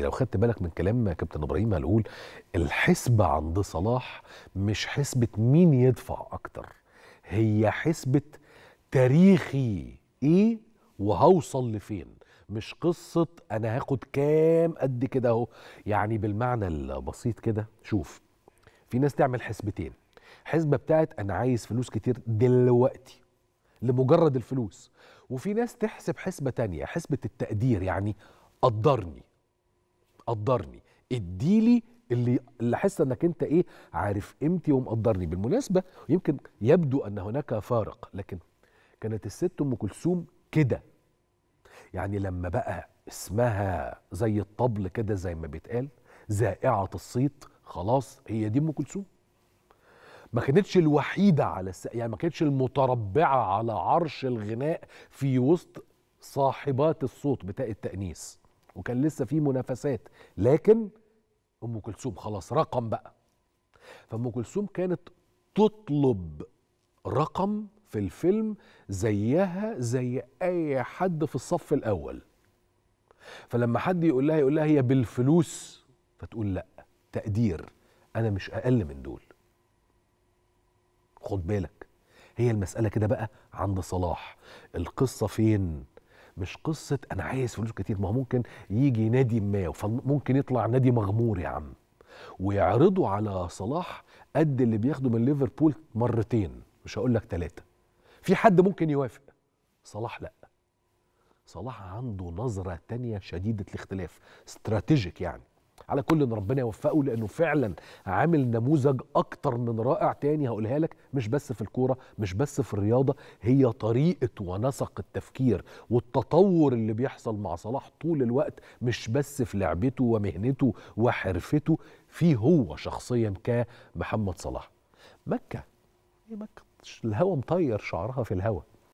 لو خدت بالك من كلام كابتن ابراهيم هنقول الحسبه عند صلاح مش حسبه مين يدفع اكتر هي حسبه تاريخي ايه وهوصل لفين مش قصه انا هاخد كام قد كده اهو يعني بالمعنى البسيط كده شوف في ناس تعمل حسبتين حسبه بتاعت انا عايز فلوس كتير دلوقتي لمجرد الفلوس وفي ناس تحسب حسبه تانية حسبه التقدير يعني قدرني قدرني اديلي اللي اللي حس انك انت ايه عارف قيمتي ومقدرني بالمناسبه يمكن يبدو ان هناك فارق لكن كانت الست ام كلثوم كده يعني لما بقى اسمها زي الطبل كده زي ما بيتقال زائعه الصيت خلاص هي دي ام كلثوم ما كانتش الوحيده على الس... يعني ما كانتش المتربعه على عرش الغناء في وسط صاحبات الصوت بتاع التانيث وكان لسه في منافسات لكن ام كلثوم خلاص رقم بقى فام كلثوم كانت تطلب رقم في الفيلم زيها زي اي حد في الصف الاول فلما حد يقول لها يقول لها هي بالفلوس فتقول لا تقدير انا مش اقل من دول خد بالك هي المساله كده بقى عند صلاح القصه فين مش قصه انا عايز فلوس كتير ما هو ممكن يجي نادي ما وممكن يطلع نادي مغمور يا عم ويعرضوا على صلاح قد اللي بياخده من ليفربول مرتين مش هقول لك ثلاثه في حد ممكن يوافق صلاح لا صلاح عنده نظرة تانية شديدة الاختلاف استراتيجيك يعني على كل ان ربنا يوفقه لانه فعلا عامل نموذج اكتر من رائع تاني هقولها لك مش بس في الكوره مش بس في الرياضه هي طريقه ونسق التفكير والتطور اللي بيحصل مع صلاح طول الوقت مش بس في لعبته ومهنته وحرفته فيه هو شخصيا كمحمد صلاح مكه ايه مكه الهوا مطير شعرها في الهوا